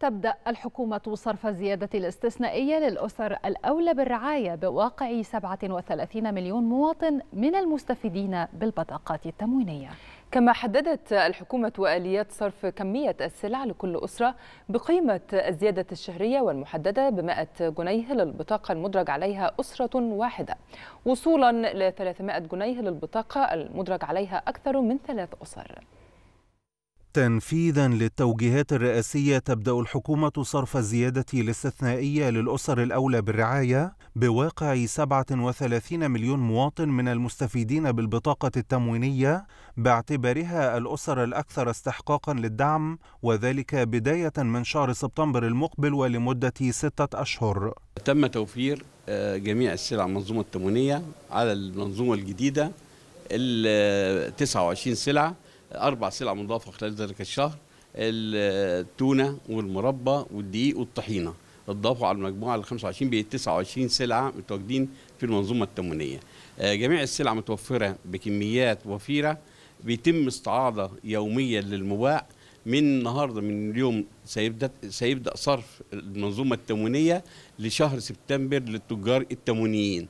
تبدأ الحكومة صرف الزيادة الاستثنائية للأسر الأولى بالرعاية بواقع 37 مليون مواطن من المستفيدين بالبطاقات التموينية كما حددت الحكومة آليات صرف كمية السلع لكل أسرة بقيمة الزيادة الشهرية والمحددة ب 100 جنيه للبطاقة المدرج عليها أسرة واحدة وصولا ل 300 جنيه للبطاقة المدرج عليها أكثر من ثلاث أسر تنفيذا للتوجيهات الرئاسية تبدأ الحكومة صرف الزيادة الاستثنائية للأسر الأولى بالرعاية بواقع 37 مليون مواطن من المستفيدين بالبطاقة التموينية باعتبارها الأسر الأكثر استحقاقا للدعم وذلك بداية من شهر سبتمبر المقبل ولمدة ستة أشهر تم توفير آه، جميع السلع المنظومة التموينية على المنظومة الجديدة ال 29 سلعة أربع سلع مضافة خلال ذلك الشهر التونة والمربى والدقيق والطحينة اتضافوا على المجموعة ال 25 بقت 29 سلعة متواجدين في المنظومة التموينية آه، جميع السلع متوفرة بكميات وفيرة بيتم استعاضة يوميا للمباع من النهارده من اليوم سيبدا سيبدا صرف المنظومه التموينيه لشهر سبتمبر للتجار التموينيين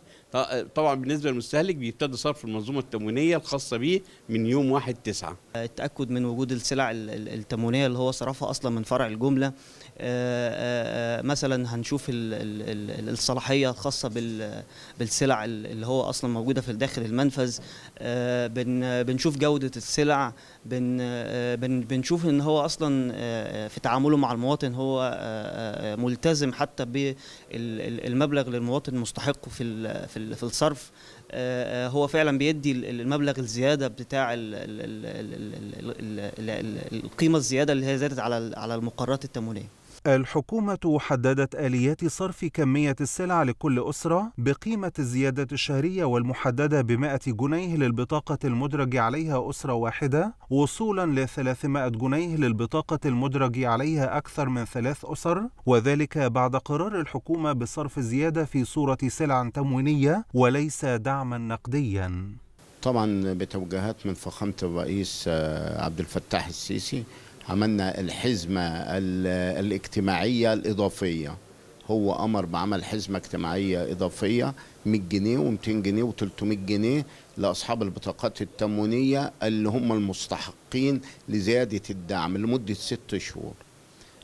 طبعا بالنسبه للمستهلك بيبتدي صرف المنظومه التموينيه الخاصه بيه من يوم 1 9 التاكد من وجود السلع التموينيه اللي هو صرفها اصلا من فرع الجمله آه، آه، آه، مثلا هنشوف الصلاحيه الخاصه بالسلع اللي هو اصلا موجوده في داخل المنفذ بنشوف جوده السلع بنشوف ان هو اصلا في تعامله مع المواطن هو ملتزم حتى بالمبلغ للمواطن مستحقه في في الصرف هو فعلا بيدي المبلغ الزياده بتاع القيمه الزياده اللي هي زادت على على المقررات التمويليه الحكومة حددت آليات صرف كمية السلع لكل أسرة بقيمة الزيادة الشهرية والمحددة ب 100 جنيه للبطاقة المدرج عليها أسرة واحدة وصولا ل 300 جنيه للبطاقة المدرج عليها أكثر من ثلاث أسر وذلك بعد قرار الحكومة بصرف الزيادة في صورة سلع تموينية وليس دعما نقديا طبعا بتوجيهات من فخامة الرئيس آه، عبد الفتاح السيسي عملنا الحزمة الاجتماعية الإضافية هو أمر بعمل حزمة اجتماعية إضافية 100 جنيه و200 جنيه و300 جنيه لأصحاب البطاقات التموينية اللي هم المستحقين لزيادة الدعم لمدة ست شهور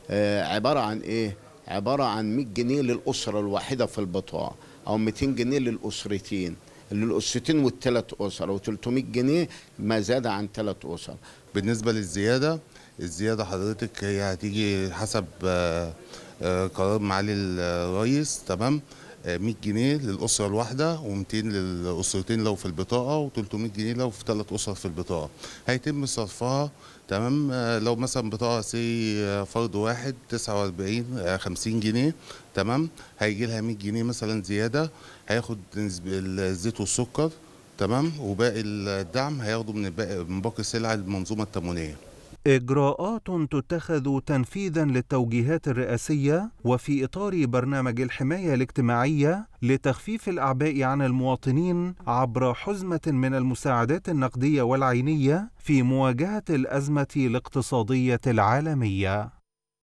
آه، عبارة عن إيه؟ عبارة عن 100 جنيه للأسرة الواحدة في البطاقة أو 200 جنيه للأسرتين للأسرتين والثلاث أسر و300 جنيه ما زاد عن ثلاث أسر بالنسبة للزيادة الزيادة حضرتك هي هتيجي حسب آه، آه، قرار معالي الرئيس تمام 100 جنيه للاسره الواحده و200 للاسرتين لو في البطاقه و300 جنيه لو في ثلاث اسر في البطاقه هيتم صرفها تمام آه، لو مثلا بطاقه سي آه، فرد واحد 49 50 آه، جنيه تمام هيجي لها 100 جنيه مثلا زياده هياخد الزيت والسكر تمام وباقي الدعم هياخده من باقي السلع المنظومه التموينيه إجراءات تتخذ تنفيذا للتوجيهات الرئاسية وفي إطار برنامج الحماية الاجتماعية لتخفيف الأعباء عن المواطنين عبر حزمة من المساعدات النقدية والعينية في مواجهة الأزمة الاقتصادية العالمية